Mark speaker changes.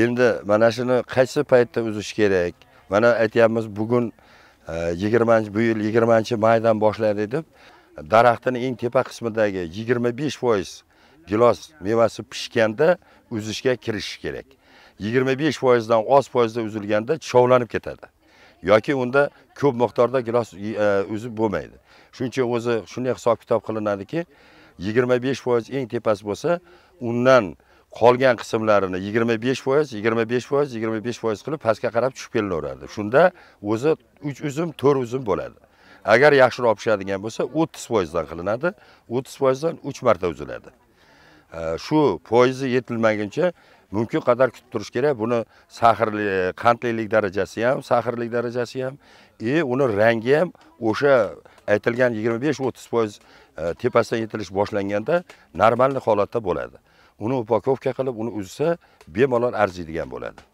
Speaker 1: endi mana shuni qaysi paytda uzish kerak mana aytyapmiz bugun e, yigirmanchi bu yil yigirmanchi maydan boshladik deb daraxtini eng tepa qismidagi yigirma besh foiz gilos mevasi pishganda uzishga kirishish kerak yigirma besh foizdan oz foizda uzilganda tushovlanib ketadi yoki unda ko'p miqdorda gilos e, uzib bo'lmaydi shuning uchun o'zi shunday hisob kitob qilinadiki yigirma besh foiz eng tepasi bo'lsa undan qolgan qismlarini 25 foiz 25 foiz 25 foiz qilib pastga qarab tushib kelaveradi shunda o'zi 3 uzum 4 uzum bo'ladi agar yaxshiroq pishadigan bo'lsa 30 foizdan qilinadi 30 foizdan 3 marta uziladi shu foizi yetilmaguncha mumkin qadar kutib turish kerak buni sahrli qandlilik darajasi ham sahrlik darajasi ham и e, uni rangi ham o'sha aytilgan 25-30 foiz e, tepasidan yetilish boshlanganda normalniy holatda bo'ladi uni upakovka qilib uni uzsa bemalol
Speaker 2: arziydigan bo'ladi